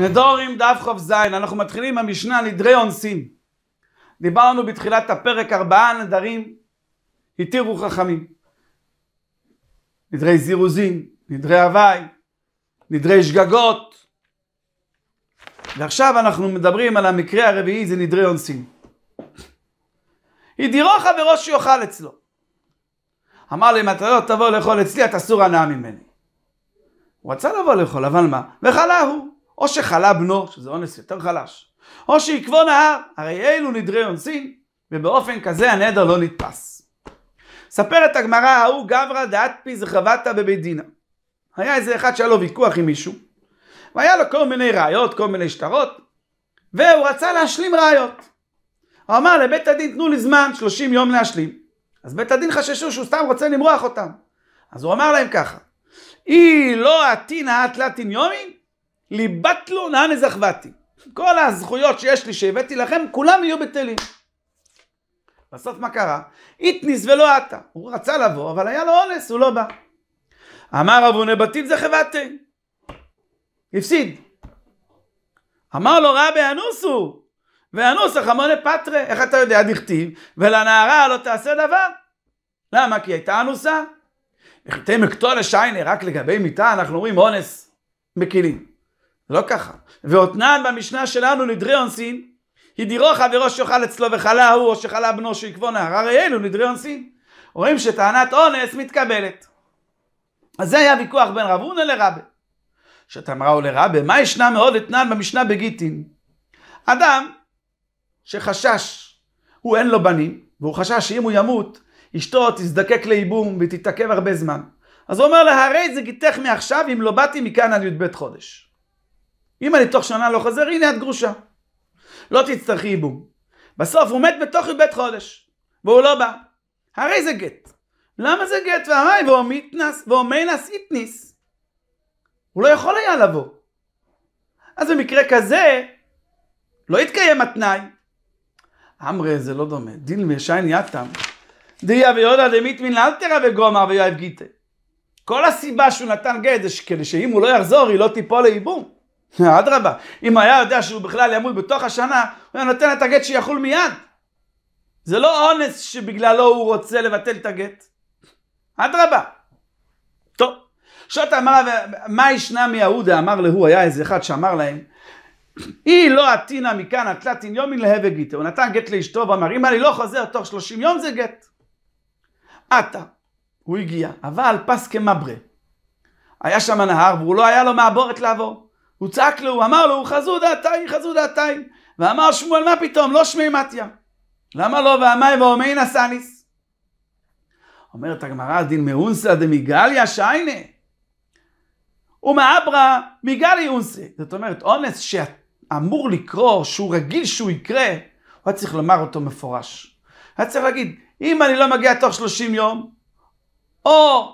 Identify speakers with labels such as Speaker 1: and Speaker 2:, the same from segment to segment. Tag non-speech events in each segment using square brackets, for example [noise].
Speaker 1: נדורים דף כ"ז, אנחנו מתחילים במשנה נדרי אונסים. דיברנו בתחילת הפרק ארבעה נדרים התירו חכמים. נדרי זירוזין, נדרי הוואי, נדרי שגגות. ועכשיו אנחנו מדברים על המקרה הרביעי, זה נדרי אונסים. ידירו חברו שיאכל אצלו. אמר לי, אם אתה לא תבוא לאכול אצלי, אתה אסור הנאה ממני. הוא רצה לבוא לאכול, אבל מה? וחלה הוא. או שחלה בנו, שזה אונס יותר חלש, או שעקבו נהר, הרי אלו נדרי אונסין, ובאופן כזה הנדר לא נתפס. ספר את הגמרא ההוא גברא דעת פי זכבתא בבית דינא. היה איזה אחד שהיה לו ויכוח עם מישהו, והיה לו כל מיני ראיות, כל מיני שטרות, והוא רצה להשלים ראיות. הוא אמר לבית הדין, תנו לי זמן, 30 יום להשלים. אז בית הדין חששו שהוא סתם רוצה למרוח אותם. אז הוא אמר להם ככה, אי לא עתינא עת לה יומין? ליבטלו נען הזכבתי. כל הזכויות שיש לי שהבאתי לכם, כולם יהיו בטלים. בסוף מה קרה? איתניס ולא עתה. הוא רצה לבוא, אבל היה לו אונס, הוא לא בא. אמר רבו נבטים זה חבטי. הפסיד. אמר לו רבי אנוסו, ואנוס החמונה פטרה. איך אתה יודע? דכתיב, ולנערה לא תעשה דבר. למה? כי הייתה אנוסה. וכתב מקטול לשיינה, רק לגבי מיטה, אנחנו רואים אונס מקילים. לא ככה. ואותנן במשנה שלנו נדרי אונסין, היא הדירו חברו שיאכל אצלו וחלה הוא או שחלה בנו שיקבו נהר, הרי אלו נדרי אונסין. רואים שטענת אונס מתקבלת. אז זה היה ויכוח בין רב אונה לרבה. שתמראו לרבה, מה ישנה מאוד אתנן במשנה בגיטין? אדם שחשש, הוא אין לו בנים, והוא חשש שאם הוא ימות, אשתו תזדקק לייבום ותתעכב הרבה זמן. אז הוא אומר לה, הרי זה גיתך מעכשיו אם לא באתי מכאן עד י"ב חודש. אם אני תוך שנה לא חוזר, הנה את גרושה. לא תצטרכי ייבום. בסוף הוא מת בתוך י"ב חודש, והוא לא בא. הרי זה גט. למה זה גט? והרי והוא מתנס, והוא מנס איתניס. הוא לא יכול היה לבוא. אז במקרה כזה, לא התקיים התנאי. אמרי זה לא דומה, דין ושיין יתם. דיה ויודע דמית מן אלתרה וגומר ויואב גיטה. כל הסיבה שהוא נתן גט זה כדי שאם הוא לא יחזור היא לא תיפול לאיבום. [laughs] אדרבה, אם היה יודע שהוא בכלל ימות בתוך השנה, הוא היה נותן את הגט שיחול מיד. זה לא אונס שבגללו הוא רוצה לבטל את הגט. אדרבה. טוב, שעות אמרה, מה ישנה מיהודה אמר להוא, היה איזה אחד שאמר להם, היא לא עתינה מכאן התלתין יומין להווה גיטה. הוא נתן גט לאשתו ואמר, אם אני לא חוזר תוך שלושים יום זה גט. עתה, הוא הגיע, אבל פס כמברה. היה שם נהר והוא לא היה לו מעבורת לעבור. הוא צעק לו, הוא אמר לו, חזו דעתי, חזו דעתי. ואמר שמואל, מה פתאום, לא שמי מתיה. למה לא ואמי ואומי נסניס? אומרת הגמרא, דין מאונסה דמיגליה שיינה. ומאברה מיגלי אונסה. זאת אומרת, אונס שאמור לקרוא, שהוא רגיל שהוא יקרה, הוא היה צריך לומר אותו מפורש. היה צריך להגיד, אם אני לא מגיע תוך 30 יום, או,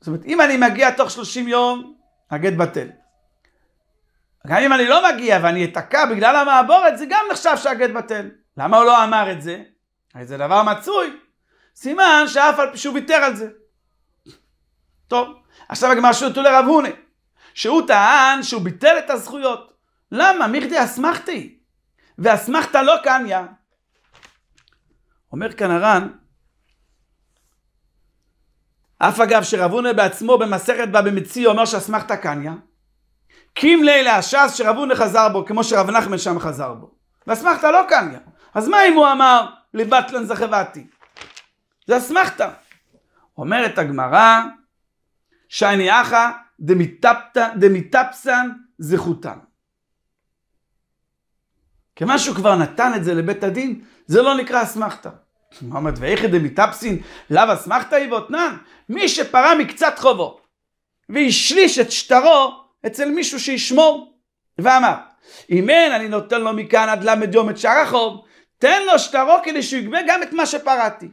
Speaker 1: זאת אומרת, אם אני מגיע תוך 30 יום, הגט בטל. גם אם אני לא מגיע ואני אתקע בגלל המעבורת, זה גם נחשב שהגט בטל. למה הוא לא אמר את זה? הרי זה דבר מצוי. סימן שאף על פי שהוא ויתר על זה. טוב, עכשיו הגמרא שאותו לרב הונה, שהוא טען שהוא ביטל את הזכויות. למה? מיכדי אסמכתי. ואסמכת לא קניה. אומר כאן הר"ן, אף אגב שרב הונה בעצמו במסכת בא במציא אומר שאסמכת קניה, קים לילה הש"ס שרבו נחזר בו, כמו שרב נחמן שם חזר בו. ואסמכתא לא כאן גם. אז מה אם הוא אמר לבטלן זכבתי? זה אסמכתא. אומרת הגמרא, שאני אחא דמיטפסן זכותן. כיוון שהוא כבר נתן את זה לבית הדין, זה לא נקרא אסמכתא. מה אומרת, ואיכא דמיטפסין לאו אסמכתא היא ואותנן? מי שפרע מקצת חובו והשליש את שטרו, אצל מישהו שישמור. ואמר, אם אין, אני נותן לו מכאן עד ל' יום את שער החוב, תן לו שטרו כדי שהוא יגבה גם את מה שפרעתי.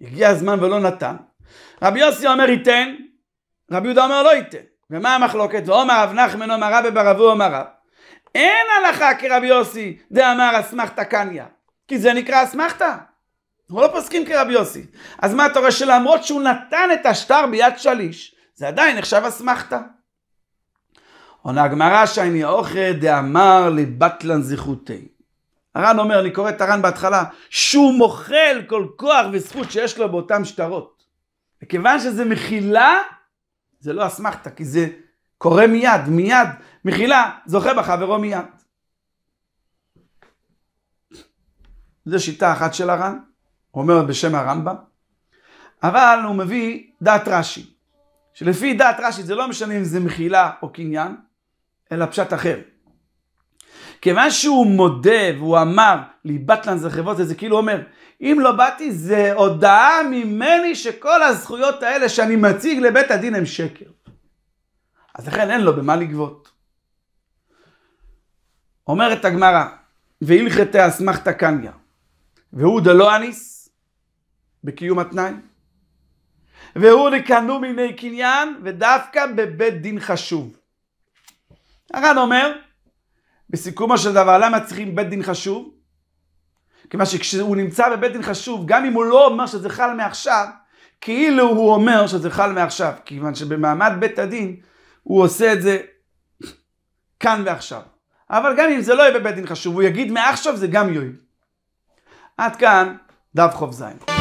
Speaker 1: הגיע הזמן ולא נתן. רבי יוסי אומר ייתן, רבי יהודה אומר לא ייתן. ומה המחלוקת? ואומר רב נחמן אומר רבי בר אבו אומר רב. אין הלכה כרבי יוסי דאמר אסמכתא קניא, כי זה נקרא אסמכתא. אנחנו לא פוסקים כרבי יוסי. אז מה אתה רואה שלמרות שהוא נתן את השטר ביד שליש, זה עדיין נחשב אסמכתא. עונה הגמרא שאני אוכל דאמר לבטלן זכותי. הר"ן אומר, אני קורא את הר"ן בהתחלה, שהוא מוחל כל כוח וזכות שיש לו באותם שטרות. וכיוון שזה מחילה, זה לא אסמכתא, כי זה קורה מיד, מיד, מחילה, זוכה בחברו מיד. זו שיטה אחת של הר"ן, הוא אומר בשם הרמב"ם, אבל הוא מביא דעת רש"י, שלפי דעת רש"י זה לא משנה אם זה מחילה או קניין, אלא פשט אחר. כיוון שהוא מודה והוא אמר ליבת בטלן זה חברות, זה כאילו אומר, אם לא באתי זה הודעה ממני שכל הזכויות האלה שאני מציג לבית הדין הם שקר. אז לכן אין לו במה לגבות. אומרת הגמרא, והלכתה אסמכתא קניא, והוא דלא אניס בקיום התנאי, והוא לקנו מיני קניין, ודווקא בבית דין חשוב. הר"ן אומר, בסיכומו של דבר, למה צריכים בית דין חשוב? כיוון שכשהוא נמצא בבית דין חשוב, גם אם הוא לא אומר שזה חל מעכשיו, כאילו הוא אומר שזה חל מעכשיו, כיוון שבמעמד בית הדין הוא עושה את זה כאן ועכשיו. אבל גם אם זה לא יהיה בבית דין חשוב, הוא יגיד מעכשיו זה גם יועיל. עד כאן דף חוב זין.